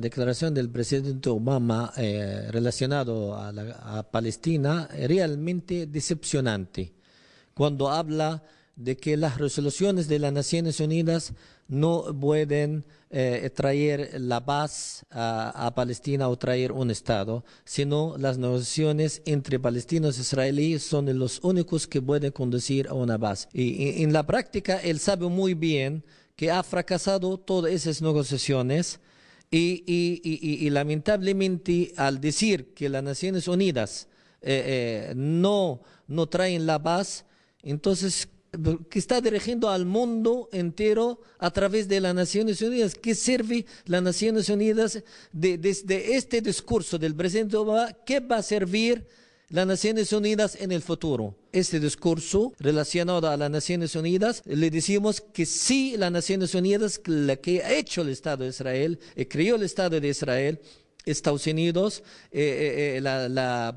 declaración del presidente Obama eh, relacionado a, Palestina a Palestina realmente decepcionante cuando habla de que las resoluciones de las Naciones Unidas no pueden eh, traer la paz a, Palestina o traer un Estado, sino las negociaciones entre palestinos y e israelíes son los únicos que pueden conducir a una paz. Y, y en la práctica, él sabe muy bien que ha fracasado todas esas negociaciones y, y, y, y lamentablemente al decir que las Naciones Unidas eh, eh, no, no traen la paz, entonces ¿qué está dirigiendo al mundo entero a través de las Naciones Unidas. ¿Qué sirve las Naciones Unidas desde de, de este discurso del presidente Obama? ¿Qué va a servir? las Naciones Unidas en el futuro. Este discurso relacionado a las Naciones Unidas, le decimos que sí, las Naciones Unidas, la que ha hecho el Estado de Israel, eh, creó el Estado de Israel, Estados Unidos, eh, eh, la, la,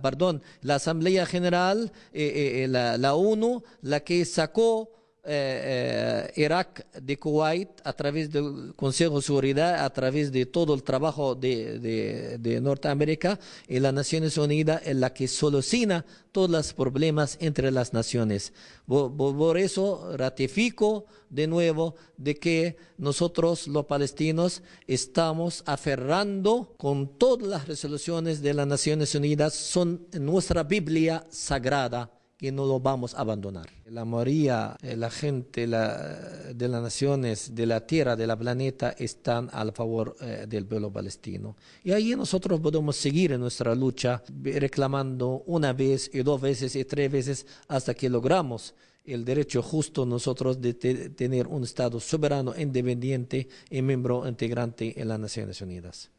la Asamblea General, la, la ONU, la que sacó eh, eh, Irak de Kuwait a través del Consejo de Seguridad, a través de todo el trabajo de, Norteamérica y las Naciones Unidas, en la que soluciona todos los problemas entre las naciones. por eso ratifico de nuevo de que nosotros los palestinos estamos aferrando con todas las resoluciones de las Naciones Unidas, son nuestra Biblia sagrada que no lo vamos a abandonar. La mayoría, eh, la gente de las naciones, de la tierra, de la planeta, están al favor eh, del pueblo palestino. Y ahí nosotros podemos seguir en nuestra lucha reclamando una vez y dos veces y tres veces hasta que logramos el derecho justo nosotros de tener un Estado soberano, independiente y miembro integrante en las Naciones Unidas.